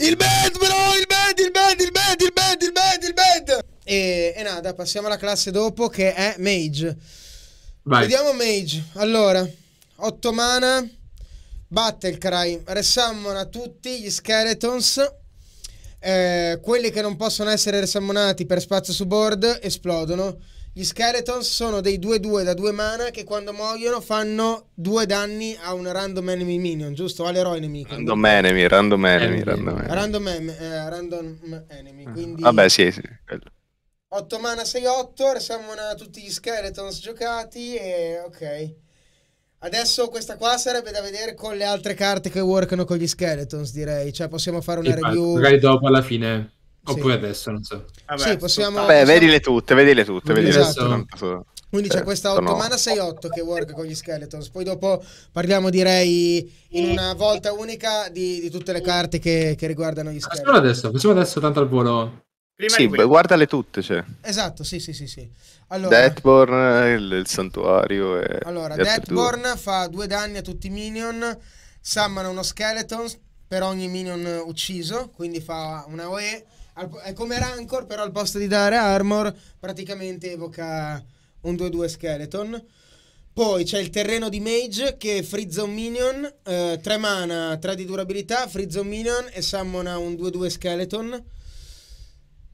Il band, bro, il band, il band, il band, il band, il band, il band. E, e nada, passiamo alla classe dopo che è Mage. Vai. Vediamo Mage. Allora, 8 mana, Battlecry, resummonano a tutti gli Skeletons. Eh, quelli che non possono essere resammonati per spazio su board esplodono. Gli Skeletons sono dei 2-2 da due mana che quando muoiono fanno due danni a un random enemy minion, giusto? All'eroe nemico. Random enemy, random enemy, random enemy. Random, em eh, random enemy, ah. quindi... Vabbè, sì, sì, 8 mana 6-8, resiamona tutti gli Skeletons giocati e ok. Adesso questa qua sarebbe da vedere con le altre carte che workano con gli Skeletons, direi. Cioè possiamo fare una sì, review... Magari dopo alla fine Oppure sì. adesso, non so. Vabbè, sì, possiamo... Vabbè, possiamo... vedile tutte, vedile tutte, vedile esatto. tutte. Quindi c'è eh, questa 8 mana 6-8 che work con gli Skeletons. Poi dopo parliamo, direi, in una volta unica di, di tutte le carte che, che riguardano gli ah, Skeletons. Facciamo adesso, facciamo adesso tanto al volo. Prima sì, beh, guardale tutte, cioè. Esatto, sì, sì, sì, sì. Allora, Deathborn, il, il santuario e Allora, Deathborn due. fa due danni a tutti i minion, summona uno Skeletons, per ogni minion ucciso, quindi fa una OE. È come Rancor, però al posto di dare armor praticamente evoca un 2-2 skeleton. Poi c'è il terreno di Mage che frizza un minion, eh, 3 mana, 3 di durabilità, frizza un minion e summona un 2-2 skeleton.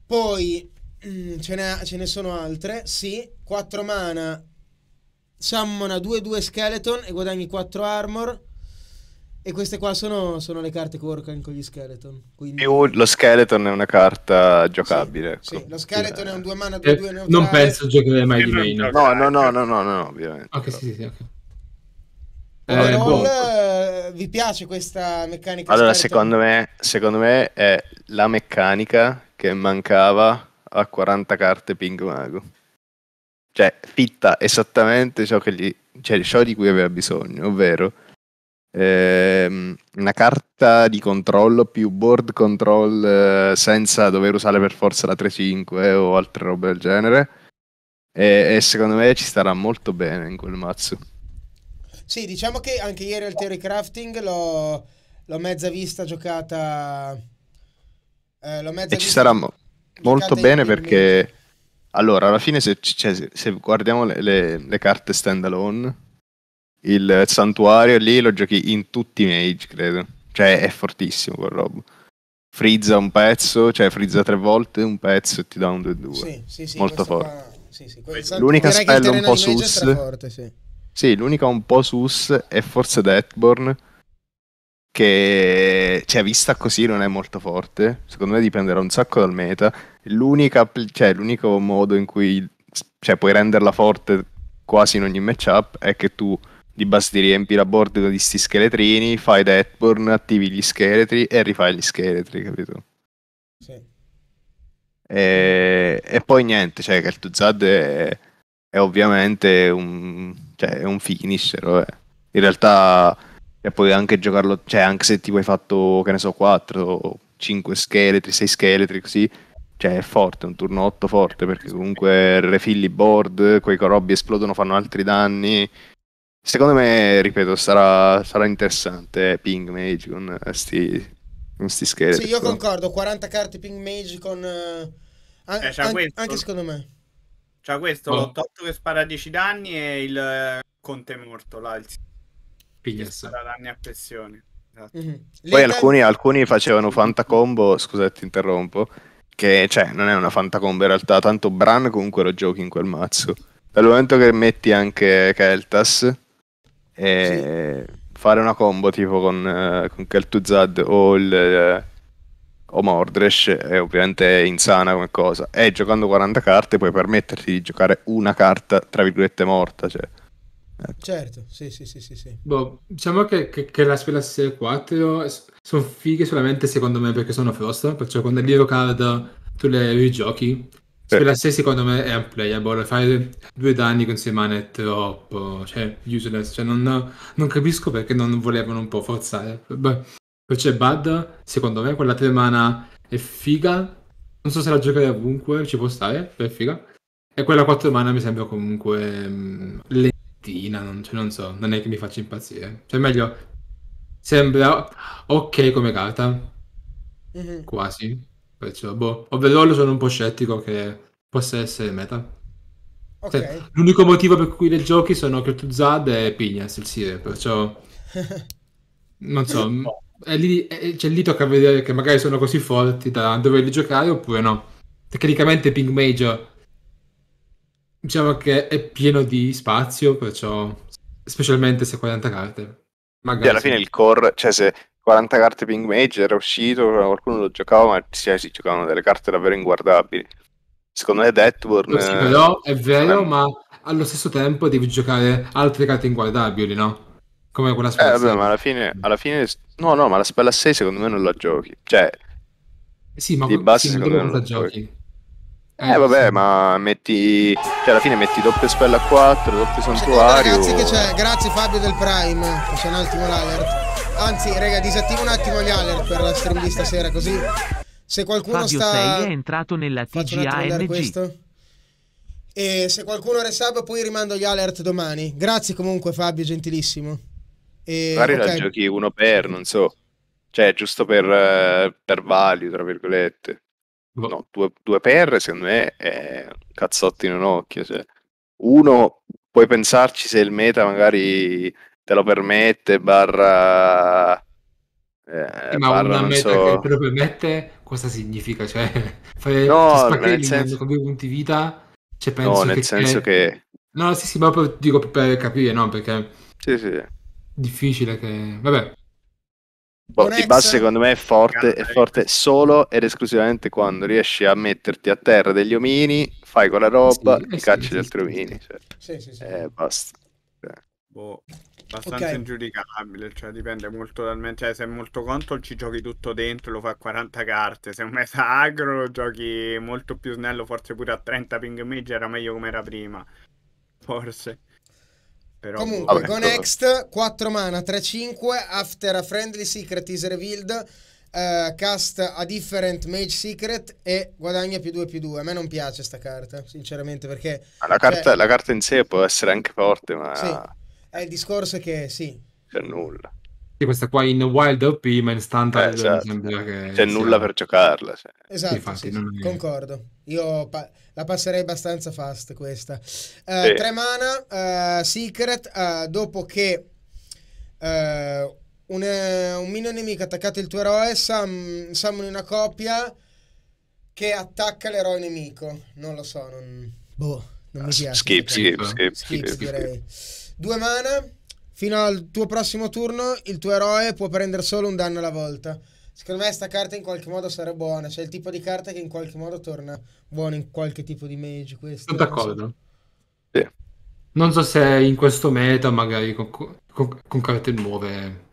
Poi mm, ce, ne, ce, ne sono altre, sì, 4 mana, summona 2-2 skeleton e guadagni 4 armor. E queste qua sono, sono le carte che workano con gli skeleton. Quindi... Più lo skeleton è una carta giocabile. Sì, sì. Ecco. lo skeleton eh. è un 2 mana 2 2 eh, Non penso giocherai mai di meno. No, no, no, no, no, no, ovviamente. Ok, sì, sì, ok. Eh, non, boh. eh, vi piace questa meccanica? Allora, secondo me, secondo me, è la meccanica che mancava a 40 carte Pink Mago. Cioè, fitta esattamente ciò, gli, cioè, ciò di cui aveva bisogno, ovvero eh, una carta di controllo più board control eh, senza dover usare per forza la 3-5 eh, o altre robe del genere. E, e secondo me ci starà molto bene in quel mazzo. Sì, diciamo che anche ieri al Theory Crafting l'ho, l'ho mezza vista giocata. Eh, l'ho mezza e ci sarà mo- molto bene perché. Allora, alla fine, se, cioè, se guardiamo le, le, le carte standalone, il santuario lì lo giochi in tutti i mage, credo. Cioè, è fortissimo quel robo. Frizza un pezzo, cioè frizza tre volte un pezzo e ti dà un 2-2. Sì, sì, sì, Molto forte. Qua... Sì, sì, l'unica spell un po' sus. Forte, sì. sì, l'unica un po' sus è forse Deathborn. Che cioè, vista così non è molto forte. Secondo me dipenderà un sacco dal meta. L'unica, cioè, l'unico modo in cui cioè, puoi renderla forte quasi in ogni matchup è che tu di base ti riempi la board di sti scheletrini, fai Deadborn, attivi gli scheletri e rifai gli scheletri, capito? Sì. E, e poi niente, cioè il Kel'Thuzad è, è ovviamente un, cioè, è un finisher, vabbè. In realtà e puoi anche giocarlo, cioè anche se tipo hai fatto, che ne so, 4, 5 scheletri, 6 scheletri, così, cioè è forte, un turno 8 forte, perché comunque refilli board, quei corobbi esplodono, fanno altri danni, Secondo me, ripeto, sarà, sarà interessante Ping Mage con eh, sti, con sti scheletri. Sì, io concordo, 40 carte Ping Mage con... Eh, an- eh, an- anche secondo me. C'ha questo, oh. l'88 che spara 10 danni e il eh, Conte morto, là, il... Piglia spara danni a pressione. Esatto. Mm-hmm. Poi alcuni, alcuni facevano fantacombo, scusate ti interrompo, che cioè non è una fantacombo in realtà, tanto Bran comunque lo giochi in quel mazzo. Dal momento che metti anche Keltas, e sì. fare una combo tipo con, eh, con Kel'Thuzad o il eh, o Mordresh è ovviamente insana come cosa. E giocando 40 carte puoi permetterti di giocare una carta, tra virgolette, morta. Cioè. Ecco. Certo, sì, sì, sì, sì. sì. Boh, diciamo che, che, che la spella 6-4 sono fighe solamente secondo me perché sono Frost, perciò quando è Card tu le rigiochi quella 6 secondo me è un playable, fare due danni con 6 mana è troppo, cioè useless, cioè non, non, capisco perché non volevano un po' forzare. Beh, poi c'è Bud, secondo me quella 3 mana è figa, non so se la giocare ovunque, ci può stare, è figa. E quella 4 mana mi sembra comunque mh, mm, lentina, non, cioè, non so, non è che mi faccia impazzire. Cioè meglio, sembra ok come carta, mm-hmm. quasi Perciò, boh, overall sono un po' scettico che possa essere meta. Okay. Cioè, l'unico motivo per cui le giochi sono Zad e Pignas, il Sire, perciò... non so, è lì, è, cioè, lì tocca vedere che magari sono così forti da doverli giocare oppure no. Tecnicamente Pink Major diciamo che è pieno di spazio, perciò specialmente se 40 carte. Magari. E alla fine il core, cioè se 40 carte Ping Mage era uscito, qualcuno lo giocava, ma sì, si giocavano delle carte davvero inguardabili. Secondo me Deathborn... Sì, eh, però è vero, eh, ma allo stesso tempo devi giocare altre carte inguardabili, no? Come quella spella eh, vabbè, 6. ma alla fine, alla fine... No, no, ma la spella 6 secondo me non la giochi. Cioè... Eh sì, ma di base sì, secondo me non la giochi. giochi. Eh, eh, vabbè, sì. ma metti. Cioè, alla fine metti doppio spella a 4, doppio cioè, santuario. Grazie, grazie Fabio del Prime. Faccio un attimo l'alert. Anzi, raga, disattivo un attimo gli alert per la stream di stasera, così se qualcuno Fabio sta... Fabio è entrato nella TGAMG. E se qualcuno resub poi rimando gli alert domani. Grazie comunque Fabio, gentilissimo. E, Magari okay. la giochi uno per, non so. Cioè, giusto per, eh, per value, tra virgolette. Boh. No, due, due per, secondo me, è cazzotti in un occhio. Cioè. Uno, puoi pensarci se il meta magari te lo permette, barra... Eh, ma barra, una meta so... che te lo permette, cosa significa? Cioè, fai, no, nel senso... con due punti vita, cioè penso no, nel che senso che... che... No, sì, sì, ma proprio dico per capire, no? Perché... Sì, sì. difficile che... Vabbè. Boh, di base secondo me è forte, è forte solo ed esclusivamente quando riesci a metterti a terra degli omini, fai quella eh roba, eh sì, eh, cacci sì, gli altri omini. Cioè. Sì, sì, sì. Eh, basta. Boh abbastanza okay. ingiudicabile, cioè dipende molto dal cioè, se è molto control ci giochi tutto dentro, lo fa a 40 carte, se è un meta agro lo giochi molto più snello, forse pure a 30 ping mage era meglio come era prima, forse. Però... Comunque, Vabbè, con Next, 4 mana, 3-5, After a Friendly Secret is revealed, Uh, cast a different mage secret e guadagna più 2 più 2. A me non piace sta carta, sinceramente, perché... Ah, la carta, cioè... la carta in sé può essere anche forte, ma... Sì. Eh, il discorso è che sì. C'è nulla. E questa qua in wild OP, ma in standard eh, esatto. sembra che... C'è sia... nulla per giocarla. Cioè. Esatto, Infatti, sì, è... concordo. Io pa- la passerei abbastanza fast questa. Uh, sì. Tre mana, uh, Secret, uh, dopo che uh, un, un minion nemico ha attaccato il tuo eroe, sam- summon una coppia che attacca l'eroe nemico. Non lo so, non... Boh, non ah, mi piace. Skip, skip, skip, skip, skip, skip, skip, skip, skip, skip, skip, Due mana, fino al tuo prossimo turno il tuo eroe può prendere solo un danno alla volta. Secondo me sta carta in qualche modo sarà buona, cioè il tipo di carta che in qualche modo torna buona in qualche tipo di mage. Questo, Sono d'accordo. Non so se in questo meta magari con, con, con carte nuove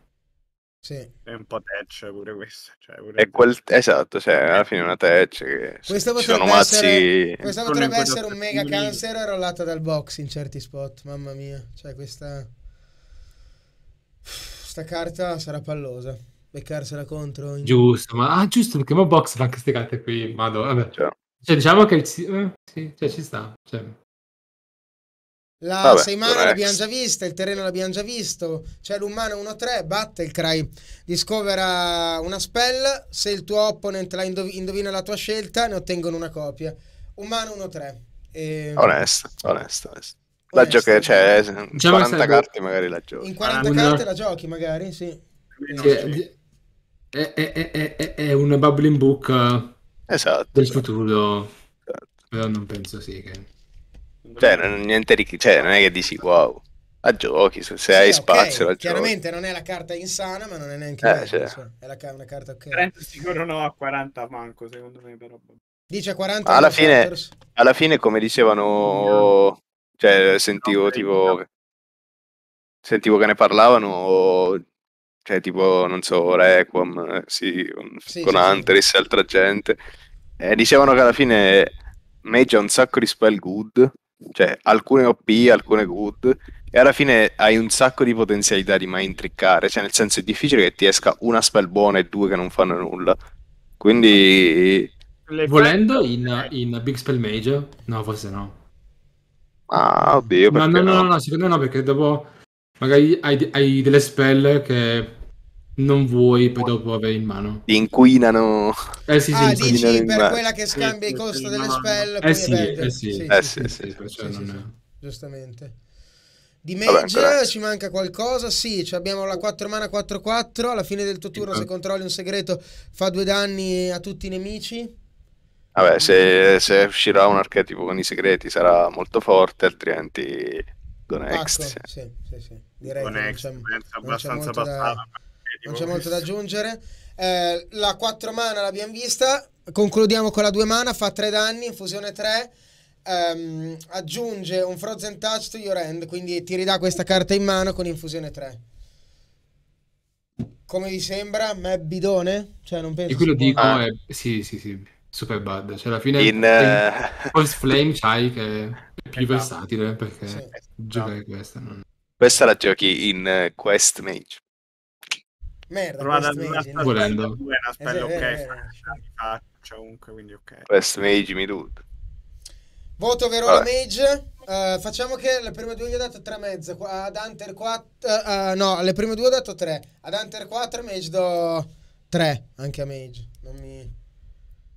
sì. È un po' tecce pure questo. Cioè pure è quel, esatto, cioè, alla fine è una tecce che questo ci sono mazzi... Essere, questo potrebbe essere un mega cancer rollata dal box in certi spot, mamma mia. Cioè questa... Questa carta sarà pallosa. Beccarsela contro... In... Giusto, ma ah, giusto perché mo box anche queste carte qui, vado, vabbè. Cioè. cioè diciamo che... Eh, sì, cioè ci sta. Cioè. La Vabbè, Seimana l'abbiamo già vista, il terreno l'abbiamo già visto, c'è cioè, l'umano 1-3, Battlecry. discovera una spell, se il tuo opponent la indov indovina la tua scelta ne ottengono una copia. Umano 1-3. E... Ehm, onesto, onesto, onesto. La giochi, cioè, eh, in diciamo 40 carte magari la giochi. In 40 ah, carte la giochi magari, sì. sì è, è, è, è, un bubbling book eh, esatto, del esatto. futuro, esatto. però non penso sì che... Cioè, non, niente di, cioè, non è che dici esatto. wow. A giochi, se sì, hai spazio. Chiaramente giochi. non è la carta insana, ma non è neanche eh, bella, cioè. è la, una carta ok. 30 sicuro no, a 40 manco, secondo me però. Boh. Dice 40 alla fine, alla fine, come dicevano, cioè, sentivo no, tipo no. sentivo che ne parlavano cioè tipo, non so, Requam sì, con, sì, con sì, Hunteress sì. e altra gente. Eh, dicevano che alla fine Mage ha un sacco di spell good, cioè alcune OP, alcune good, e alla fine hai un sacco di potenzialità di mai intriccare, cioè nel senso è difficile che ti esca una spell buona e due che non fanno nulla. Quindi... Volendo in, in Big Spell Mage? No, forse no. Ah, oddio, Ma no, no, no, no, secondo me no, perché dopo magari hai, hai delle spell che non vuoi poi dopo avere in mano. Ti inquinano. Eh sì, sì, ah, dici per quella che scambia sì, i costi delle spell. Eh sì, eh sì, eh sì, sì, cioè, Giustamente. Di Mage Vabbè, ci manca qualcosa? Sì, cioè abbiamo la 4 mana 4-4. Alla fine del tuo turno, se controlli un segreto, fa due danni a tutti i nemici. Vabbè, se, mm. se uscirà un archetipo con i segreti sarà molto forte, altrimenti Go Next. sì, sì, sì. Direi che Next, non c'è, non c'è abbastanza passata. Da non c'è molto da aggiungere. Eh, la 4 mana l'abbiamo vista. Concludiamo con la 2 mana, fa 3 danni, infusione 3. Ehm, aggiunge un Frozen Touch to your hand, quindi ti ridà questa carta in mano con infusione 3. Come vi sembra? A me bidone? Cioè, non penso. E quello dico ah. è... Sì, sì, sì. Super bad. Cioè, alla fine... In... Uh... Flame c'hai che è più è esatto. versatile, perché sì. giocare no. questa non... Questa la giochi in eh, Quest Mage. Merda, Provate ad una volendo. Una spella eh, ok, eh, faccia comunque, quindi ok. West Mage mi dude. Voto Verona Vabbè. Mage. Uh, facciamo che le prime due gli ho dato 3 e mezzo. Ad Hunter 4. Uh, uh, no, le prime due ho dato 3. Ad Hunter 4 Mage do 3 anche a Mage. Non mi...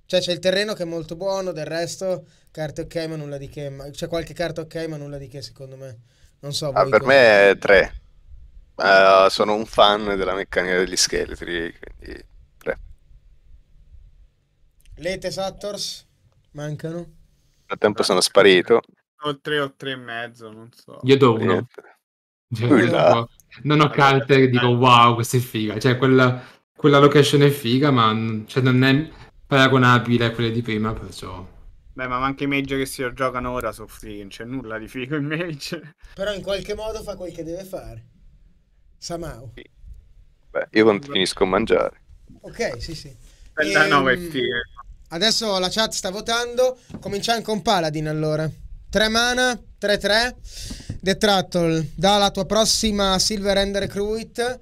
Cioè, c'è il terreno che è molto buono, del resto carte ok, ma nulla di che. Ma... C'è qualche carta ok, ma nulla di che, secondo me. Non so. Ah, per come... me è 3. Eh, sono un fan della meccanica degli scheletri, quindi Le Tesactors mancano. Nel frattempo sono sparito. Ho 3 o 3 e mezzo, non so. Io do uno. Cioè, non ho carte e dico wow, questa è figa. Cioè, quella, quella location è figa, ma cioè, non è paragonabile a quelle di prima, perciò... Beh, ma anche i mage che si giocano ora sono fighi, non c'è nulla di figo in mage. Però in qualche modo fa quel che deve fare. Samau. Sì. Beh, io quando finisco a mangiare. Ok, sì, sì. E, ehm, no, adesso la chat sta votando. Cominciamo con Paladin allora. 3 mana, 3-3. The Trattle, da la tua prossima Silver End Recruit.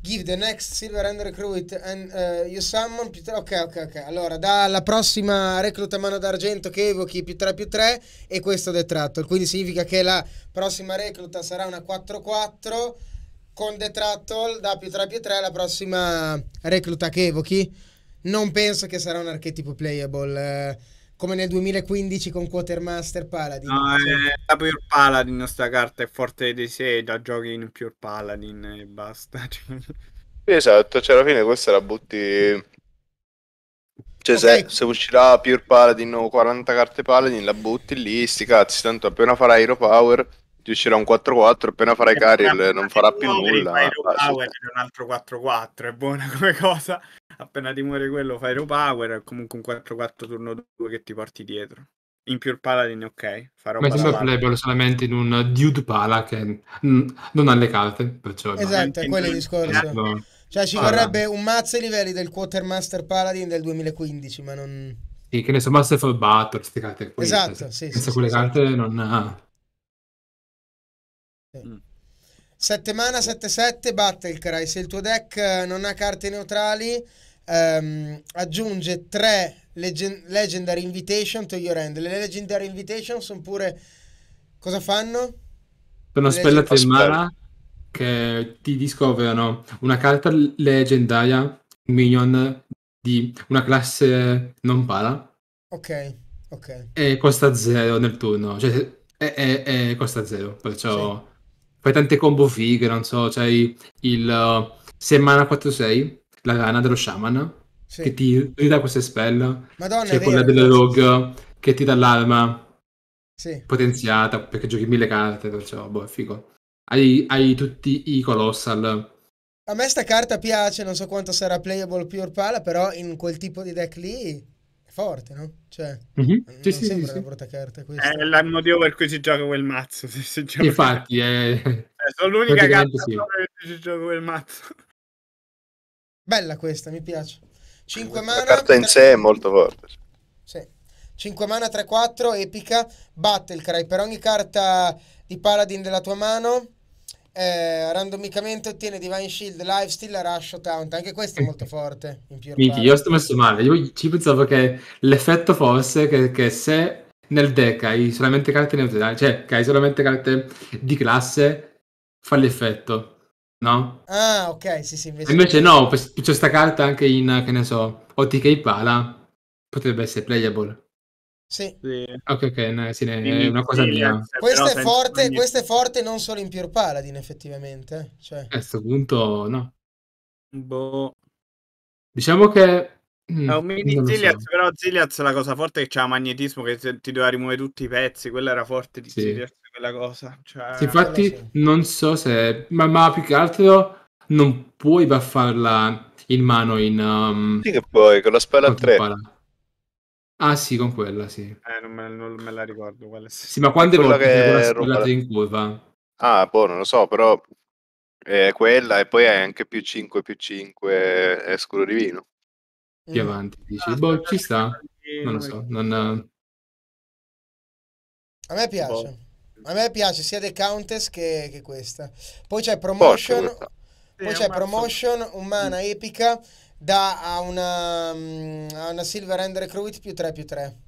Give the next Silver End Recruit and uh, you summon più 3. Ok, ok, ok. Allora, dalla prossima recluta mano d'argento che evochi più 3 più 3 e questo The Trattle. Quindi significa che la prossima recluta sarà una 4-4 con Detractol da più 3 più 3 la prossima recluta che evochi non penso che sarà un archetipo playable eh, come nel 2015 con Quartermaster Paladin no, è la Pure Paladin questa carta è forte di sé da giochi in Pure Paladin e basta cioè, esatto cioè alla fine questa la butti cioè, okay. se, se, uscirà Pure Paladin o 40 carte Paladin, la butti lì, sti cazzi. Tanto appena farai Hero Power, ti uscirà un 4-4, appena farai eh, Caril non farà più nulla. Fai eh, Power un altro 4-4, è buona come cosa. Appena ti muore quello fai Row Power, è comunque un 4-4 turno 2 che ti porti dietro. In Pure Paladin ok, farò Ma sembra playable solamente in un Dude Pala che non ha le carte, perciò... Esatto, no. è quello il discorso. No. Cioè ci vorrebbe un mazzo ai livelli del Quartermaster Paladin del 2015, ma non... Sì, che ne so, Master for Battle, queste carte qui. Esatto, cioè, Senza sì, quelle sì, esatto. carte esatto. non... Ha 7 mana, 7-7, Battlecry. Se il tuo deck eh, non ha carte neutrali, ehm, aggiunge 3 legend- Legendary Invitation to your hand. Le Legendary Invitation sono pure... Cosa fanno? Sono spell in oh, mana che ti discoverano una carta leggendaria, minion di una classe non pala. Ok, ok. E costa 0 nel turno. Cioè, e, e, e costa 0, perciò... Sì fai tante combo fighe, non so, c'hai il uh, Semana 4-6, la rana dello shaman, sì. che ti ridà queste spell, Madonna, c'è quella della rogue che ti dà l'arma sì. potenziata, perché giochi mille carte, cioè, boh, è figo. Hai, hai tutti i colossal, a me sta carta piace, non so quanto sarà playable pure pala, però in quel tipo di deck lì forte, no? Cioè, mm-hmm. sì, sì, sembra sì, una brutta carta eh, questa. È l'anno di over cui si gioca quel mazzo. Se si gioca... Infatti, è... Eh, eh, sono l'unica carta sì. che si gioca quel mazzo. Bella questa, mi piace. 5 mana... La carta in 3... sé è molto forte. Sì. 5 mana 3-4, epica. Battle cry per ogni carta di Paladin della tua mano eh, randomicamente ottiene Divine Shield, Lifesteal, Rush Taunt. Anche questo è molto forte. In Minchia, io sto messo male. Io ci pensavo che l'effetto fosse che, che se nel deck hai solamente carte neutrali, cioè che hai solamente carte di classe, fa l'effetto. No? Ah, ok, sì, sì. Invece, invece no, c'è questa carta anche in, che ne so, OTK Pala, potrebbe essere playable. Sì. sì. Ok, ok, no, sì, è una cosa mia. Questo è, forte, questo è forte non solo in Pure Paladin, effettivamente. Eh, cioè... A questo punto, no. Boh. Diciamo che Mm, è un mini Ziliaz, so. però Ziliaz la cosa forte è che c'ha magnetismo che ti doveva rimuovere tutti i pezzi, quella era forte di sì. Ziliaz, quella cosa. Cioè... Sì, infatti non so se... Ma, ma, più che altro non puoi baffarla in mano in... Um... Sì che puoi, con la spalla a 3. Pala. Ah sì, con quella, sì. Eh, non me, non me la ricordo quella. Sì, sì ma quante quella volte che quella in curva? Ah, boh, non lo so, però è quella e poi è anche più 5 più 5 è scuro di vino. Più avanti, dici, ah, boh, ci sta? Non lo so, non... A me piace. Boh. A me piace sia The Countess che, che questa. Poi c'è Promotion, Porsche, poi c'è Promotion, umana mm. epica da a una, mm, a una Silver End Recruit più 3 più 3.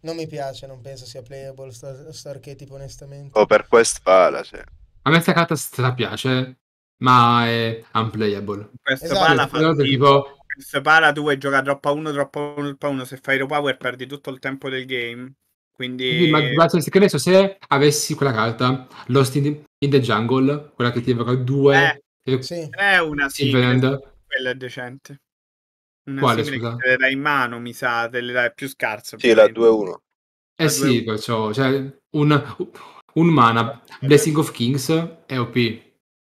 Non mi piace, non penso sia playable sto, sto archetipo onestamente. Oh, per quest'ala, sì. A me sta carta sta piace, ma è unplayable. Questo esatto. pala fa tipo... Questo pala 2 gioca drop a 1, drop a 1, drop a 1. Se fai low power perdi tutto il tempo del game. Quindi... ma, ma che adesso se avessi quella carta, Lost in, in the Jungle, quella che ti evoca 2... Eh, eh, sì. È una sì quella è decente. Una Quale, scusa? Te le dai in mano, mi sa, te le dai più scarse. Sì, la 2-1. Eh la sì, 2-1. perciò, cioè, un, un mana, eh, eh. Blessing of Kings è OP,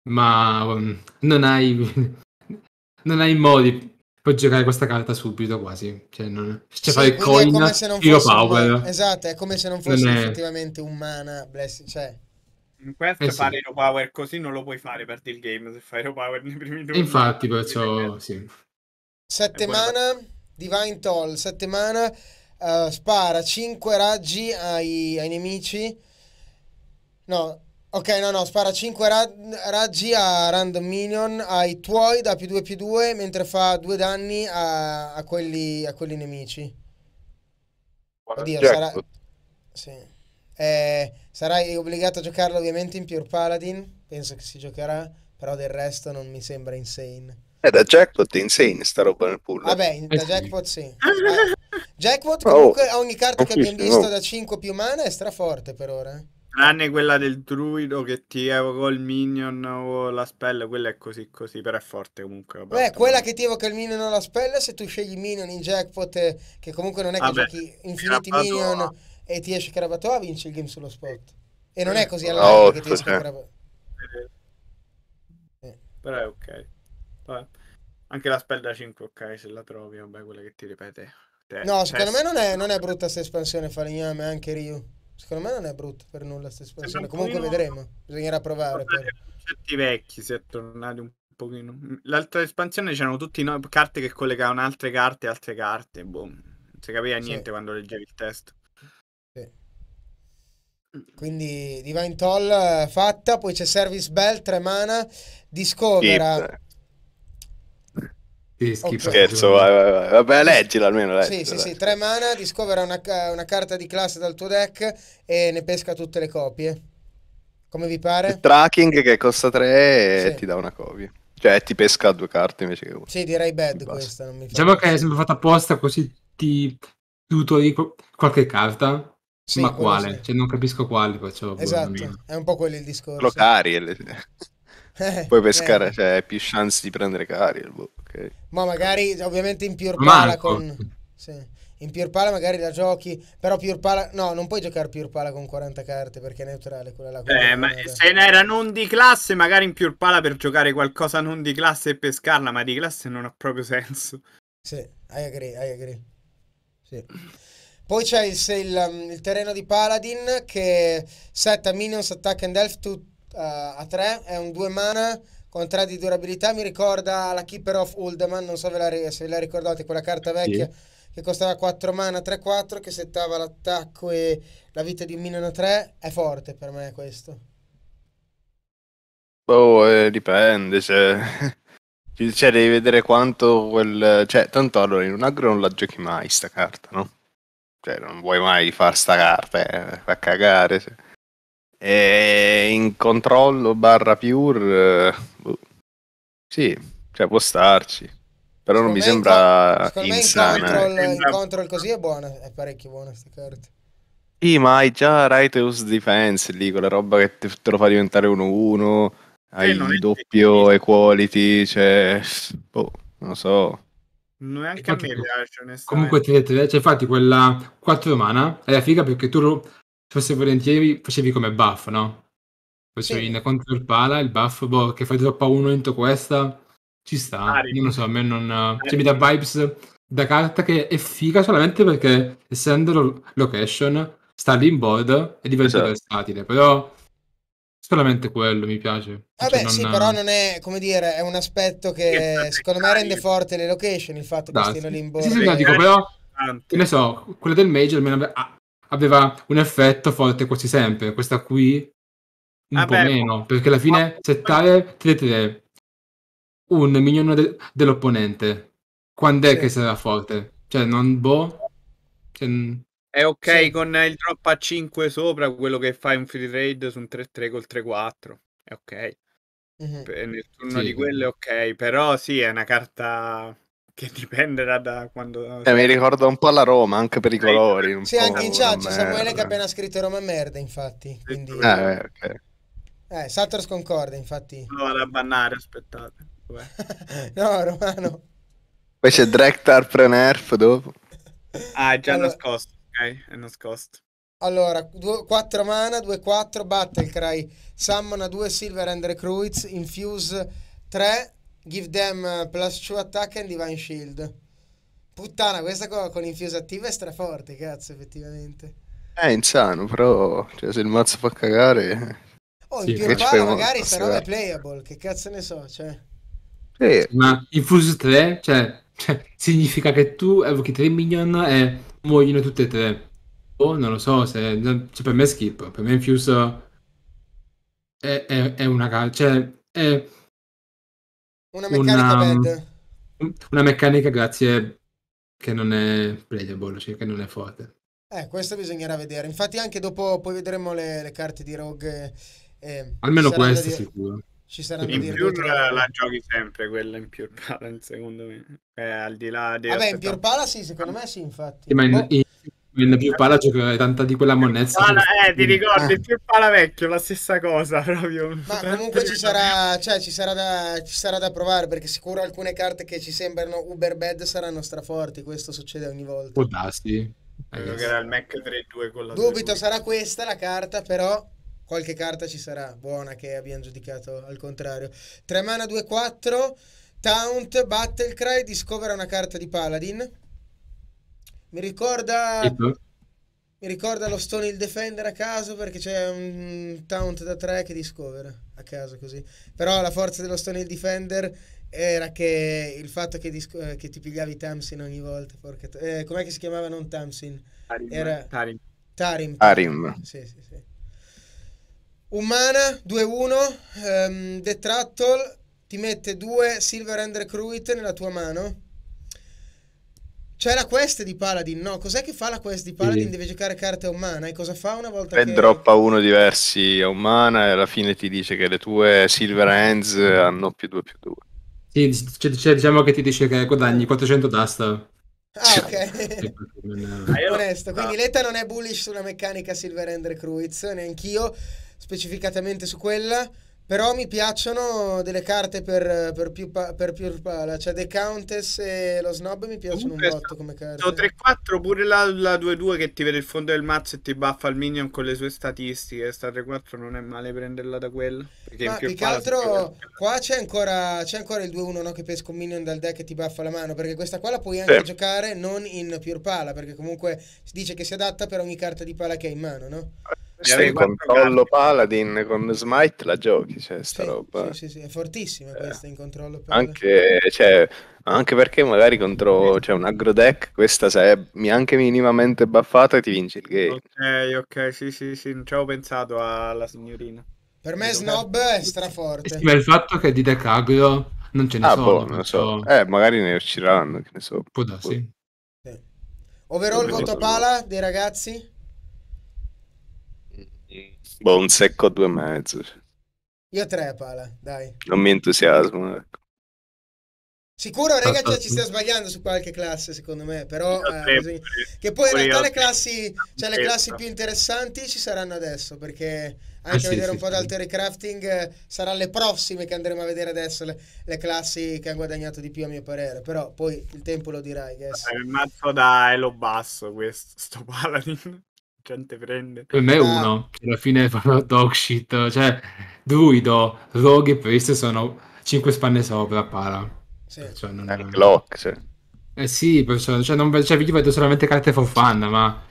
ma um, non hai... non hai modi per giocare questa carta subito quasi. Cioè, non... cioè sì, fai coin, tiro power. Un... Esatto, è come se non fosse non effettivamente è... un mana blessing. Cioè... In questo eh sì. fare hero power così non lo puoi fare per il game se fai hero power nei primi due. Infatti, perciò sì. Sette mana, buona... Divine Toll, sette mana, uh, eh, spara 5 raggi ai, ai, nemici. No, ok, no, no, spara 5 ra- raggi a random minion, ai tuoi da più 2 più 2, mentre fa 2 danni a, a, quelli, a quelli nemici. Oddio, sarà... Sì. Eh, sarai obbligato a giocarlo ovviamente in Pure Paladin, penso che si giocherà, però del resto non mi sembra insane. È eh, da jackpot insane sta roba nel pool. Vabbè, da eh jackpot sì. Eh, jackpot oh, comunque oh, ogni carta che abbiamo visto no. da 5 più mana è straforte per ora. Tranne quella del druido che ti evoca il minion o la spell, quella è così così, però è forte comunque. Vabbè, Beh, quella che ti evoca il minion o la spell, se tu scegli minion in jackpot, che comunque non è che vabbè, giochi infiniti minion... Padua e ti esce Carabatova, vince il game sullo spot. E non è eh, così alla oh, che ti esce Carabatova. Eh. Però è ok. Vabbè. Anche la spell da 5, ok, se la trovi, vabbè, quella che ti ripete. no, secondo me non è, non è brutta questa espansione, Falegname, anche Ryu. Secondo me non è brutta per nulla questa espansione. Comunque pochino... vedremo, bisognerà provare. Certi vecchi si è tornati un pochino. L'altra espansione c'erano tutte no... carte che collegavano altre carte altre carte, boh. Non si capiva niente quando leggevi il testo. Mm. Quindi Divine Toll eh, fatta, poi c'è Service Bell, mana, Discovera. Sì, okay. Scherzo, vai, vai, vai. Vabbè, leggila almeno. Leggila, sì, sì, sì, tre mana, discovera una, una, carta di classe dal tuo deck e ne pesca tutte le copie. Come vi pare? Il tracking che costa 3 e sì. ti dà una copia. Cioè, ti pesca due carte invece che una. Sì, direi bad questa. diciamo che è sempre fatta apposta così ti tutori qualche carta sì, ma quale? Sì. Cioè, non capisco quale. Perciò, esatto, è un po' quello il discorso. Lo cari. Le... Eh, puoi pescare, eh. cioè, hai più chance di prendere cari. Boh, okay. Ma magari, ovviamente, in Pure Pala con... Sì. In Pure Pala magari la giochi, però Pure Pala... No, non puoi giocare Pure Pala con 40 carte perché è neutrale quella là. eh, ma se ne era non di classe, magari in Pure Pala per giocare qualcosa non di classe e pescarla, ma di classe non ha proprio senso. Sì, I agree, I agree. Sì. Poi c'è il, il, um, il, terreno di Paladin che setta Minions Attack and Elf to, uh, a 3, è un 2 mana con 3 di durabilità, mi ricorda la Keeper of Uldaman, non so ve la, se ve la ricordate, quella carta vecchia sì. che costava 4 mana, 3-4, che settava l'attacco e la vita di un minion a 3, è forte per me questo. Oh, eh, dipende, cioè... cioè devi vedere quanto quel... cioè tanto allora in un aggro non la giochi mai sta carta, no? cioè, non vuoi mai far sta carta, eh, fa cagare. Cioè. E in controllo barra pure, eh, boh. sì, cioè può starci, però non mi sembra in, insana. Secondo me in eh. control, control così è buona, è parecchio buona questa carta. Sì, ma hai già Righteous Defense lì, quella roba che te, te lo fa diventare 1-1, hai il doppio Equality, cioè, boh, non so. Non è Neanche a me piace, onestamente. Comunque ti detto, cioè, infatti quella 4 mana è la figa perché tu se volentieri facevi come buff, no? Facevi sì. in contro il pala, il buff, boh, che fai troppa 1 into questa, ci sta. Mari. Io non so, a me non... Cioè mi dà vibes da carta che è figa solamente perché essendo location sta lì in board e diventa esatto. versatile, però Solamente quello mi piace. Cioè, Vabbè, cioè, non... sì, però non è, come dire, è un aspetto che secondo me rende forte le location, il fatto da, che stiano lì in bordo. Sì, sì, no, dico, eh, però, che ne so, quella del Major almeno aveva un effetto forte quasi sempre, questa qui un Vabbè, po' meno, perché alla fine ma... settare tenete un milione de- dell'opponente. Quando è sì. che sarà forte? Cioè, non boh. Cioè, è ok sì. con il drop a 5 sopra quello che fai un free trade su un 3-3 col 3-4. È ok. Uh-huh. nel turno sì. di quello è ok, però sì, è una carta che dipenderà da quando... Eh, mi ricordo un po' la Roma, anche per i colori. Sì, anche in chat Samuele che ha appena scritto Roma è merda, infatti. Quindi... Eh, ok. Eh, Salters concorda, infatti. Lo vado a bannare, aspettate. no, Romano. Poi c'è Drektar pre-nerf dopo. Ah, è già allora... nascosto è nascosto. Allora, 4 mana, 2-4, Battlecry, Summon a 2 Silver and Recruits, Infuse 3, Give them eh, plus 2 attack and Divine Shield. Puttana, questa qua con Infuse attiva è straforte, cazzo, effettivamente. È insano, però cioè, se il mazzo fa cagare... Oh, sì, in più palo magari sta è playable, che cazzo ne so, cioè... Sì. Ma Infuse 3, cioè, cioè significa che tu evochi 3 minion e muoiono tutte e tre. Oh, non lo so, se, cioè, per me è schifo, per me Infuse è, è, è una carta, cioè è una meccanica una, una, meccanica grazie che non è playable, cioè che non è forte. Eh, questo bisognerà vedere, infatti anche dopo poi vedremo le, le carte di Rogue. Eh, Almeno questo di... sicuro. Ci saranno in più tra... la giochi sempre quella in Pure Balance, secondo me. Eh, al di là di Vabbè, in Pure Balance sì, secondo me sì, infatti. Sì, ma in, oh. in, in Pure Balance c'è tanta di quella monnezza. Pala, eh, ti ricordi, ah. il Pure Pala vecchio, la stessa cosa proprio. Ma comunque ci sarà, cioè, ci, sarà da, ci sarà da provare, perché sicuro alcune carte che ci sembrano uber bad saranno straforti, questo succede ogni volta. Può darsi. Credo che era il Mac 3.2 con la Dubito 2. sarà questa la carta, però qualche carta ci sarà buona che abbiamo giudicato al contrario. 3 mana 2-4, Taunt, Battlecry, discovera una carta di Paladin. Mi ricorda... Mi ricorda lo Stone il Defender a caso perché c'è un taunt da 3 che discovera a caso così. Però la forza dello Stone il Defender era che il fatto che, disco- eh, che ti pigliavi Tamsin ogni volta. T- eh, com'è che si chiamava non Tamsin? Tarim. Era... Tarim. Tarim. Tarim. Sì, sì, sì. Umana 2-1, um, ehm, The ti mette due Silver Ender Cruit nella tua mano. C'è la quest di Paladin, no? Cos'è che fa la quest di Paladin? Sì. Deve giocare carte a umana e cosa fa una volta Beh, che... droppa uno diversi a umana e alla fine ti dice che le tue Silver Hands hanno più 2 più 2. Sì, c- c- diciamo che ti dice che guadagni 400 d'asta. Ah, ok. Ah, Onesto, quindi Leta non è bullish sulla meccanica Silver Hand Recruits, neanch'io specificatamente su quella, però mi piacciono delle carte per, per, più, pa- per più pala, cioè The Countess e lo Snob mi piacciono Comunque, un botto come carte. Sono 3-4 pure la, la, 2-2 che ti vede il fondo del mazzo e ti baffa il minion con le sue statistiche, sta 3-4 non è male prenderla da quella. Ma più, più che altro qua c'è ancora, c'è ancora il 2-1 no? che pesca un minion dal deck e ti baffa la mano, perché questa qua la puoi anche sì. giocare non in pure pala, perché comunque si dice che si adatta per ogni carta di pala che hai in mano, no? Eh se controllo Paladin con Smite la giochi, cioè, sta sì, roba. Sì, sì, è fortissima eh. questa in controllo Paladin. Anche, cioè, anche perché magari contro cioè, un aggro deck questa se è anche minimamente buffata ti vinci il game. Ok, ok, sì, sì, sì, non ci avevo pensato alla signorina. Per me Snob è straforte. Sì, ma il fatto che di deck aggro non ce ne ah, sono. Boh, non so. Eh, magari ne usciranno, che ne so. Può darsi. Boh. Sì. Overall boh, voto pala dei ragazzi? Boh, un secco a due e mezzo. Io tre pala, dai. Non mi entusiasmo, ecco. Sicuro, raga, già ah, cioè, ci stia sbagliando su qualche classe, secondo me, però... Eh, bisogna... Che poi in realtà le classi, cioè le classi più interessanti ci saranno adesso, perché anche ah, sì, vedere un sì, po' sì. d'alteri crafting eh, saranno le prossime che andremo a vedere adesso, le, le, classi che hanno guadagnato di più a mio parere, però poi il tempo lo dirai, I guess. il mazzo da Elo basso questo, sto paladin gente prende. Per me è uno, che alla fine fanno dog shit, cioè Druido, Rogue e Priest sono 5 spanne sopra, para. Sì. Cioè, non... È Glock, sì. Eh sì, perciò, cioè, cioè, non, cioè, io vedo solamente carte for fun, ma...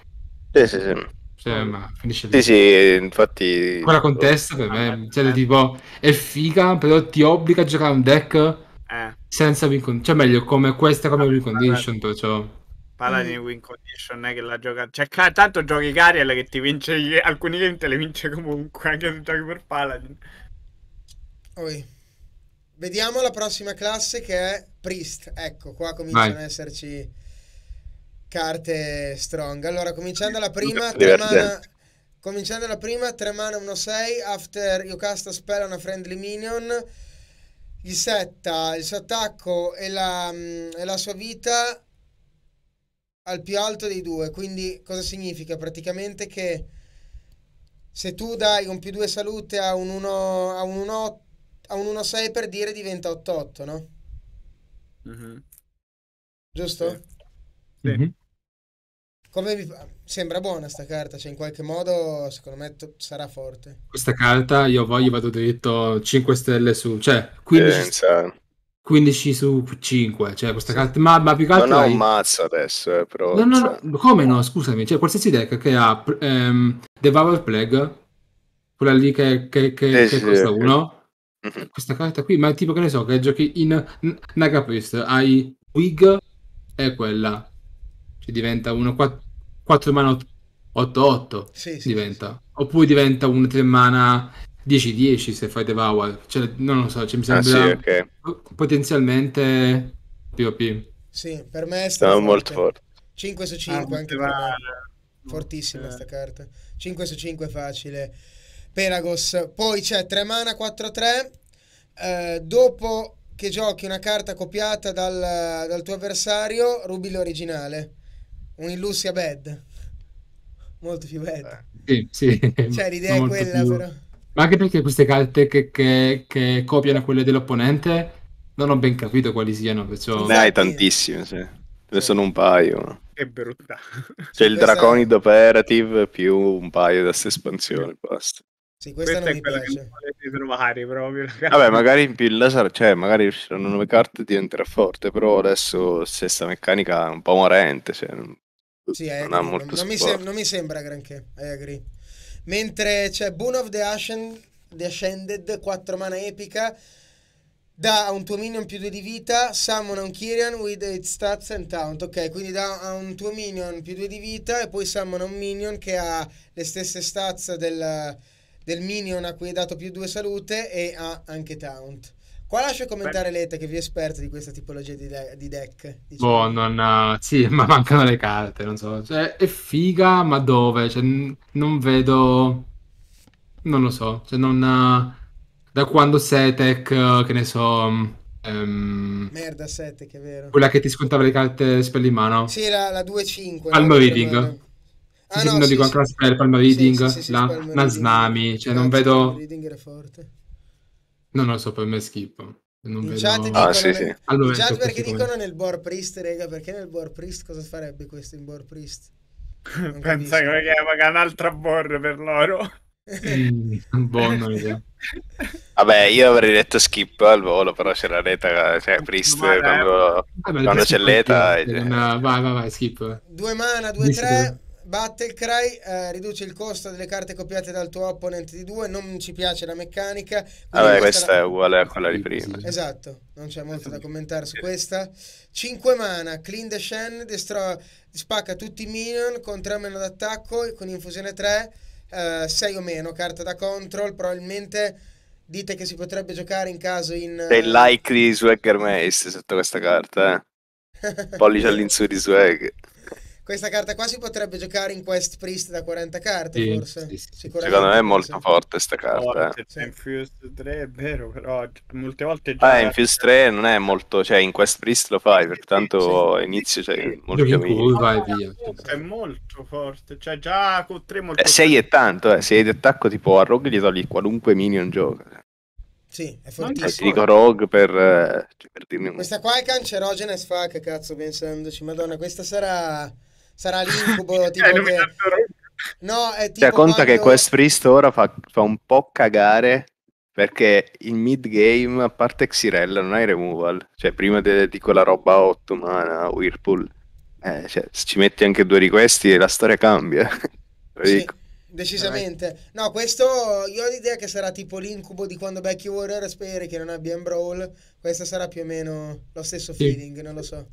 Sì, sì, sì. Cioè, ma finisce lì. Sì, sì, infatti... Quella contesta per me, cioè, eh. tipo, è figa, però ti obbliga a giocare un deck eh. senza win condition, cioè meglio, come questa come eh, win eh, condition, cioè... Paladin mm. win condition, non è che la gioca... Cioè, tanto giochi Cariel che ti vince... Alcuni game te le vince comunque, anche se giochi per Paladin. Oi. Vediamo la prossima classe che è Priest. Ecco, qua cominciano ad esserci carte strong. Allora, cominciando la prima, tre mana, cominciando la prima, 3 mana 1-6, after you cast a spell on a friendly minion, gli setta il suo attacco e la, mm, e la sua vita al più alto dei due. Quindi cosa significa? Praticamente che se tu dai un più 2 salute a un 1 a un 1 a un 1 6 per dire diventa 8 8, no? Mm-hmm. Giusto? Sì. mm Come vi sembra buona sta carta, cioè in qualche modo secondo me to- sarà forte. Questa carta io voglio vado dritto 5 stelle su, cioè 15 Pensa. stelle 15 su 5, cioè questa sì. carta, ma, ma, più che altro... Non ha un mazzo adesso, eh, però... No, no, no, cioè. come no, scusami, cioè qualsiasi deck che ha ehm, Devour Plague, quella lì che, che, che, eh, che sì, costa 1, sì. Mhm. questa carta qui, ma tipo che ne so, che giochi in Naga Priest, hai Wig e quella, cioè diventa una 4, mana 8-8, diventa. Oppure diventa un 3 mana 10-10 se fai Devour, cioè, non lo so, cioè, mi sembra ah, sì, okay. potenzialmente POP. Sì, per me è stata no, molto forte. 5 su 5 ah, anche per me. Fortissima eh. carta. 5 su 5 facile. Pelagos. Poi c'è 3 mana 4-3. Eh, dopo che giochi una carta copiata dal, dal tuo avversario, rubi l'originale. Un Illusia Bad. Molto più bad. Eh, sì, sì. Cioè l'idea è quella più... però. Ma anche perché queste carte che, che, che copiano quelle dell'opponente non ho ben capito quali siano. Perciò... Ne hai tantissime, sì. Ne sono un paio. Che brutta. C'è il Draconido Operative più un paio d'asta espansione, basta. Sì, questa, questa è quella piace. che volete trovare proprio. Ragazzi. Vabbè, magari in più il laser, cioè, magari usciranno nuove carte diventerà forte, però mm. adesso stessa meccanica è un po' morente, cioè, sì, non, non, non, mi sem- non, mi sembra granché, I agree. Mentre c'è Boon of the, Ashen, the Ascended, 4 mana epica, da un tuo minion più 2 di vita, summon un Kyrian with its stats and taunt. Ok, quindi da un tuo minion più 2 di vita e poi summon un minion che ha le stesse stats del, del minion a cui hai dato più 2 salute e ha anche taunt. Qua lascio commentare Beh. che vi è esperto di questa tipologia di, de- di deck. Diciamo. Boh, non, eh, sì, ma mancano le carte, non so. Cioè, è figa, ma dove? Cioè, n- non vedo... Non lo so. Cioè, non... Eh, da quando Setec, eh, che ne so... Um, Merda, 7, che è vero. Quella che ti scontava le carte spell in mano. Sì, la, la 2-5. Palma Reading. Era... Ah, sì, no, sì, sì, dico sì, anche la spell, Palma Reading, sì, la Naznami. Cioè, non vedo... Reading era forte. No, non lo so, per me è schifo. Non vedo... chat ah, dicono, ah, sì, sì. Nel... Allora, chat perché dicono come... nel Bor Priest, rega, perché nel Bor Priest cosa farebbe questo in Bor Priest? Non Pensa capisco. che magari è un'altra Bor per loro. mm, buona idea. Vabbè, io avrei detto skip al volo, però c'è la reta, cioè Priest eh. quando, vabbè, quando c'è l'eta. Una... Vai, vai, vai, skip. Due mana, due, Dici tre. Che... Battlecry eh, riduce il costo delle carte copiate dal tuo opponente di 2, non ci piace la meccanica. Vabbè, questa la... è uguale a quella di prima. Esatto, non c'è molto da commentare su questa. 5 mana, Clean the Shen, destro... spacca tutti i minion con 3 meno d'attacco e con infusione 3, eh, 6 o meno, carta da control, probabilmente... Dite che si potrebbe giocare in caso in... Sei eh, di Swagger Mace sotto questa carta, eh? Pollice all'insù di Swagger questa carta qua si potrebbe giocare in Quest Priest da 40 carte, sì, forse. Sì, sì. Secondo me è molto forte questa carta. No, eh. Infused 3 è vero, però molte volte... Già... Ah, Infused 3 non è molto... Cioè, in Quest Priest lo fai, pertanto inizio... Cioè, molto più vai via. È molto forte, cioè già con 3 molto... Eh, 6 è tanto, eh. 6 di attacco tipo a Rogue gli togli qualunque minion gioca. Sì, è cioè, fortissimo. Ti dico Rogue per, eh, cioè, per dirmi un... Questa qua è cancerogena as fuck, cazzo, pensandoci. Madonna, questa sarà sarà l'incubo eh, tipo eh, che... No, è cioè, tipo cioè, conta quando... che Quest Priest ora fa, fa, un po' cagare perché in mid game, a parte Xirella, non hai removal. Cioè, prima de- di quella roba ottomana, Whirlpool, eh, cioè, se ci metti anche due requesti la storia cambia. sì, decisamente. No, questo io ho l'idea che sarà tipo l'incubo di quando Becky Warrior speri che non abbia un brawl. Questo sarà più o meno lo stesso feeling, sì. non lo so.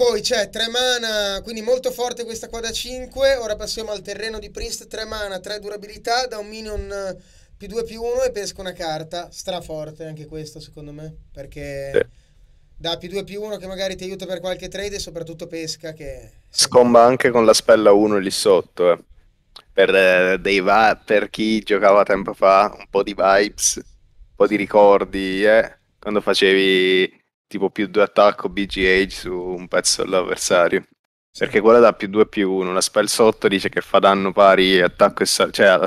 Poi c'è 3 mana, quindi molto forte questa qua da 5. Ora passiamo al terreno di Priest, 3 mana, 3 durabilità, da un minion eh, più 2 più 1 e pesco una carta. Straforte anche questo secondo me, perché sì. da più 2 più 1 che magari ti aiuta per qualche trade e soprattutto pesca che... Scomba anche con la spella 1 lì sotto, eh. Per, eh, va- per chi giocava tempo fa, un po' di vibes, un po' di ricordi, eh. Quando facevi tipo più 2 attacco BGH su un pezzo dell'avversario. Perché quella dà più 2 più 1, la spell sotto dice che fa danno pari, attacco e sal- cioè,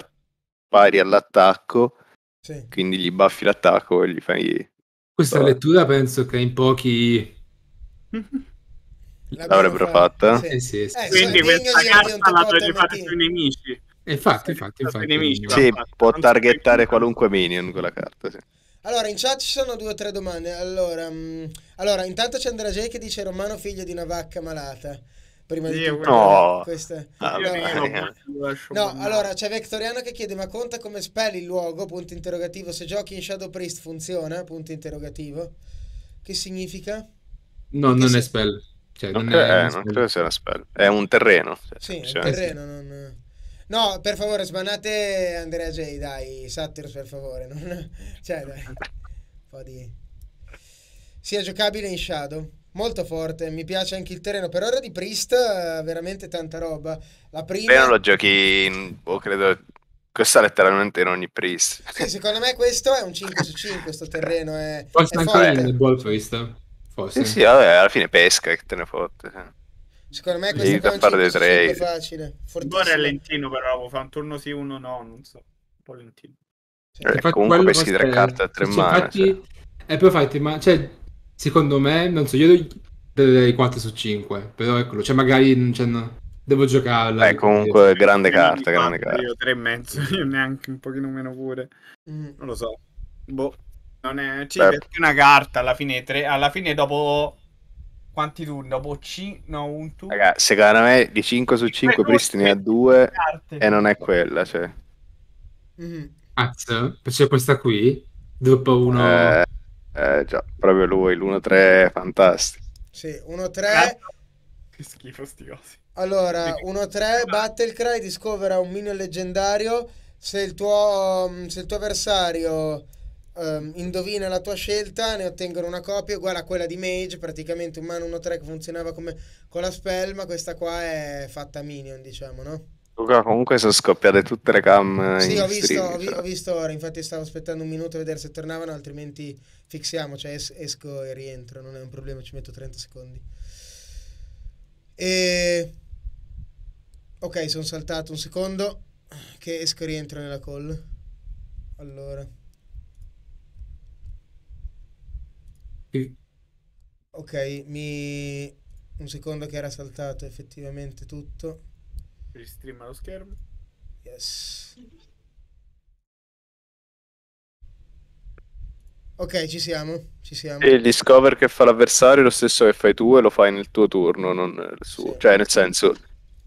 pari all'attacco, sì. quindi gli baffi l'attacco e gli fai... Questa oh. lettura penso che in pochi... L'avrebbero fatta. Sì. Eh, sì, sì, eh, quindi questa carta la devi fare sui nemici. Infatti, infatti, infatti. sì, può targettare qualunque minion quella carta. Sì. Allora, in chat ci sono due o tre domande. Allora, mh, mm, allora intanto c'è Andrea J che dice Romano figlio di una vacca malata. Prima di tutto, no. Questa. Ah, no, no. allora c'è Vectoriano che chiede: Ma conta come spelli il luogo? Punto interrogativo. Se giochi in Shadow Priest funziona? Punto interrogativo. Che significa? No, che non si... è spell. Cioè, non, non, cre- è, eh, non credo sia una spell. È un terreno. Cioè, sì, è cioè, un terreno. Non... No, per favore, sbannate Andrea J, dai, Satyrus, per favore. Non... Cioè, dai, un po' di... Sia giocabile in Shadow. Molto forte, mi piace anche il terreno. Per ora di Priest, veramente tanta roba. La prima... Beh, non lo giochi, in... oh, credo, costa letteralmente in ogni Priest. Sì, secondo me questo è un 5 su 5, questo terreno è... Forse è anche forte. il Ball Priest, forse. Sì, sì, vabbè, alla fine pesca, che te ne fotte. Cioè. Secondo me questo qua è un 5 su 5 facile. Fortissimo. Un po' lentino però, fa un turno sì, uno no, non so. Un po' lentino. Cioè, eh, comunque peschi tre carte a tre cioè, mani. Infatti, cioè. E eh, poi fatti, ma cioè, secondo me, non so, io do, darei 4 su 5, però eccolo, cioè magari cioè, no, devo giocarla. Eh, comunque, io. grande carta, grande carta. Io tre e mezzo, io neanche un pochino meno pure. Mm. Non lo so. Boh. Non è... Sì, perché una carta alla fine, tre... alla fine dopo quanti turni? Boh, Dopo 5? No, un turno. Raga, secondo me di 5 su 5 Pristi a 2 e non è quella, cioè. Mm-hmm. Cazzo, c'è questa qui? Dopo uno... Eh, eh già, proprio lui, l'1-3 fantastico. Sì, 1-3... Che schifo sti cosi. Allora, 1-3, Battlecry, discovera un minion leggendario. Se il tuo, mm, se il tuo avversario um, indovina la tua scelta, ne ottengono una copia uguale a quella di Mage, praticamente un mano 1-3 che funzionava come con la spell, ma questa qua è fatta minion, diciamo, no? Luca, comunque sono scoppiate tutte le cam. Sì, ho visto, stream, ho, vi- cioè. ho visto, ora, infatti stavo aspettando un minuto a vedere se tornavano, altrimenti fixiamo, cioè es- esco e rientro, non è un problema, ci metto 30 secondi. E... Ok, sono saltato un secondo, che esco e rientro nella call. Allora. Ok, mi... un secondo che era saltato effettivamente tutto. Ristrima lo schermo. Yes. Ok, ci siamo, ci siamo. E il discover che fa l'avversario è lo stesso che fai tu e lo fai nel tuo turno, non nel suo. Sì. Cioè, nel senso,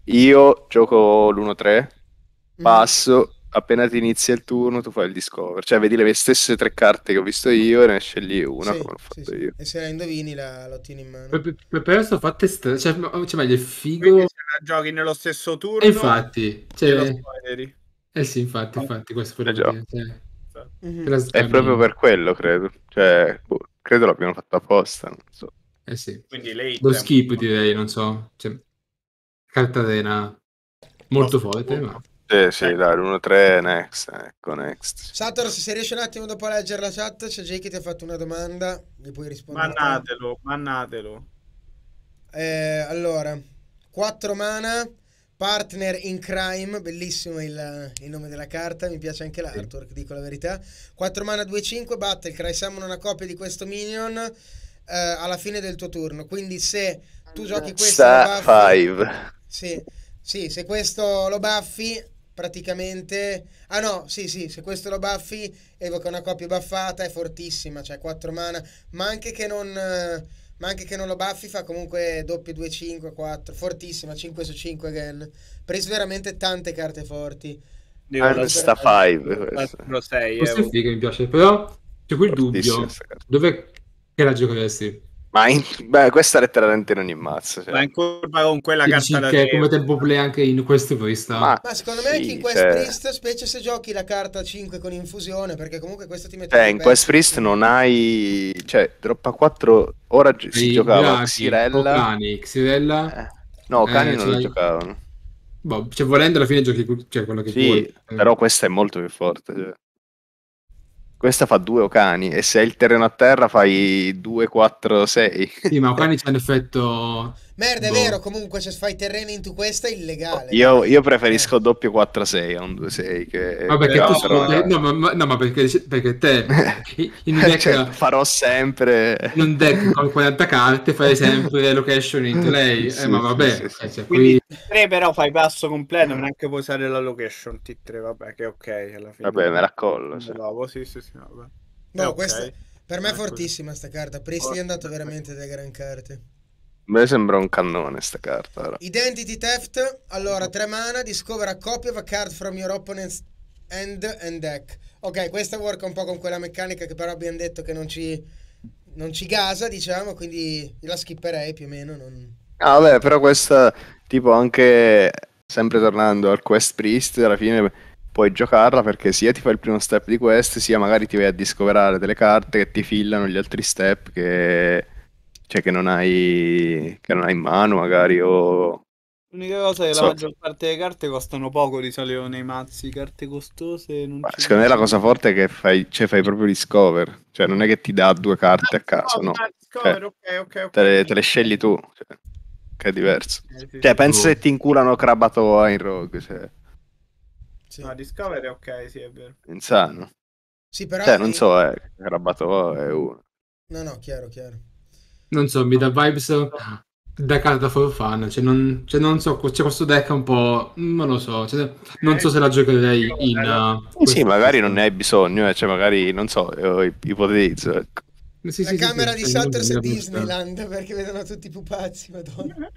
io gioco l'1-3, mm. passo, mm appena ti inizia il turno tu fai il discover, cioè vedi le stesse tre carte che ho visto io e ne scegli una sì, come ho fatto sì, io. E se la indovini la, la ottieni in mano. Per, per, per questo fatte cioè, oh, cioè meglio è figo... Quindi se la giochi nello stesso turno... E infatti, cioè... Eh sì, infatti, infatti, questo pure eh cioè... Mm-hmm. È proprio per quello, credo. Cioè, boh, credo l'abbiano fatto apposta, non so. Eh sì. Quindi lei lo skip direi, non so. Cioè, carta d'ena molto forte, ma sì, sì, ecco. dai, l'1-3 next, ecco, next. Satoros, se riesci un attimo dopo a leggere la chat, c'è Jake che ti ha fatto una domanda, gli puoi rispondere. Mannatelo, mannatelo. Eh, allora, 4 mana, partner in crime, bellissimo il, il, nome della carta, mi piace anche l'artwork, sì. dico la verità. 4 mana, 2-5, Battlecry, summon una copia di questo minion eh, alla fine del tuo turno, quindi se tu giochi questo... Sa 5. Sì, sì, se questo lo baffi praticamente... Ah no, sì, sì, se questo lo baffi evoca una coppia buffata, è fortissima, cioè 4 mana, ma anche che non, ma anche che non lo baffi fa comunque doppio 2, 5, 4, fortissima, 5 su 5 again. Preso veramente tante carte forti. Sta 5 eh. questo eh. è figo, mi piace, però c'è quel dubbio, dove che la giocheresti? Ma in, beh, questa letteralmente non ammazza. Cioè. Ma in curva con quella sì, carta da come tempo play anche in questo Priest. Ma, ma, secondo sì, me anche in Quest cioè... specie se giochi la carta 5 con infusione, perché comunque questo ti mette... Eh, in Quest Priest non hai... Cioè, droppa 4... Ora gi- si giocava Xirella... Oh, Cani, Xirella... Eh. No, eh, Cani eh, non cioè, lo giocavano. Boh, cioè, volendo alla fine giochi cioè, quello che sì, vuoi. però questa è molto più forte. Cioè. Questa fa due Okani e se hai il terreno a terra fai 2, 4, 6. Sì, ma Okani c'ha l'effetto Merda, è boh. vero, comunque se fai terreno in tu questa è illegale. Io, io preferisco eh. doppio 4-6 a un 2-6 che... Ma perché però, però, però... No, ma, no, ma perché, perché, te in un deck... cioè, farò sempre... In un deck con 40 carte fai sempre location in lei. Sì, eh, ma vabbè. Sì, sì, cioè, quindi... T3 però fai passo completo, neanche puoi usare la location T3, vabbè, che ok alla fine. Vabbè, me raccollo. Cioè. Bravo, sì, sì, sì, vabbè. No, okay. Per me è fortissima sta carta. Presti è andato veramente da gran carte. Me sembra un cannone sta carta. Allora. Identity Theft, allora, tre mana, discover a copy of a card from your opponent's end and deck. Ok, questa work un po' con quella meccanica che però abbiamo detto che non ci, non ci gasa, diciamo, quindi la skipperei più o meno. Non... Ah, vabbè, però questa, tipo anche, sempre tornando al Quest Priest, alla fine puoi giocarla perché sia ti fai il primo step di quest, sia magari ti vai a discoverare delle carte che ti fillano gli altri step che cioè che non hai, che non hai in mano magari o... L'unica cosa è che so. la maggior parte delle carte costano poco di solito nei mazzi, carte costose... Non Ma, secondo me la cosa forte è che fai, cioè, fai proprio discover, cioè non è che ti dà due carte ah, a caso, no. no. Cioè, discover, okay, okay, okay. Te, le, te, le, scegli tu, cioè, che è diverso. Eh, sì, cioè, sì, pensa se ti inculano Krabatoa in Rogue, cioè. Sì. No, Discover è ok, sì, è vero. Insano. Sì, però... Cioè, non so, eh, Krabatoa è uno. No, no, chiaro, chiaro non so, mi dà vibes da carta for fun, cioè non, cioè non, so, c'è questo deck un po', non lo so, cioè non so se la giocherei in... Uh, sì, magari non ne hai bisogno, eh, cioè magari, non so, ipotizzo. Ecco. Sì, la sì, camera di Shutters è Disneyland, perché vedono tutti i pupazzi, madonna.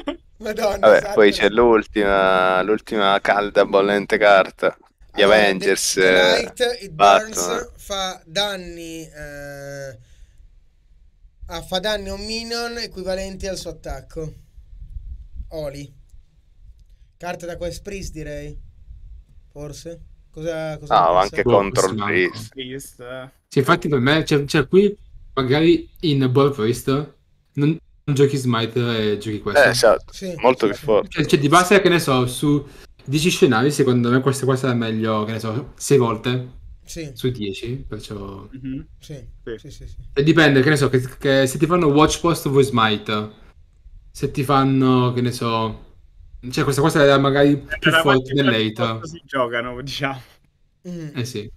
madonna. Vabbè, Shutters. poi c'è l'ultima, l'ultima calda bollente carta, gli allora, Avengers The, The eh, Night, Burns fa danni eh, ah, fa danni a un minion equivalenti al suo attacco Oli carta da quest priest direi forse cosa, cosa ah, no anche contro il boh, priest eh. sì, infatti per me cioè, cioè qui magari in Ball priest non, non giochi smite e giochi questo eh, esatto sì, molto sì, più forte cioè, cioè di base che ne so su 10 scenari, secondo me questa qua sarà meglio, che ne so, 6 volte. Sì. Su 10, perciò... Mm-hmm. Sì. Sì. sì. E dipende, che ne so, che, che se ti fanno watch post vuoi smite. Se ti fanno, che ne so... Cioè questa cosa sarà magari più forte del late. Si giocano, diciamo. Mm. Eh sì.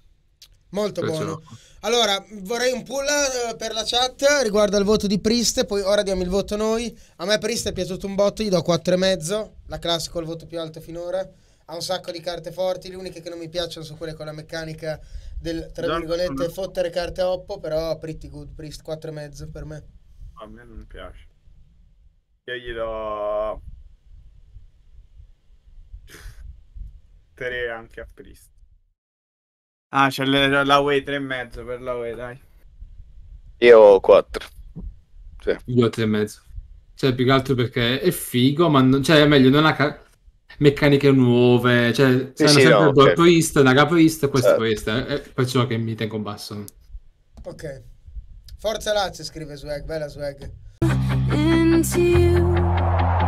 Molto Penso buono. No. Allora, vorrei un pull eh, per la chat riguardo al voto di Priest, poi ora diamo il voto noi. A me Priest è piaciuto un botto, gli do e mezzo, la classico il voto più alto finora. Ha un sacco di carte forti, le uniche che non mi piacciono sono quelle con la meccanica del, tra Già, virgolette, fottere carte oppo, però pretty good Priest, e mezzo per me. A me non piace. Io gli do 3 anche a Priest. Ah, c'è la Way mezzo per la Way, dai. Io ho 4. Sì. Io mezzo. Cioè, più che altro perché è figo, ma non, cioè, meglio, non ha ca- meccaniche nuove. Cioè, sì, sì, sempre no, un certo. twist, una capoist e questo certo. questo. È perciò che mi tengo basso. Ok. Forza Lazio, scrive Swag, bella Swag. Into you.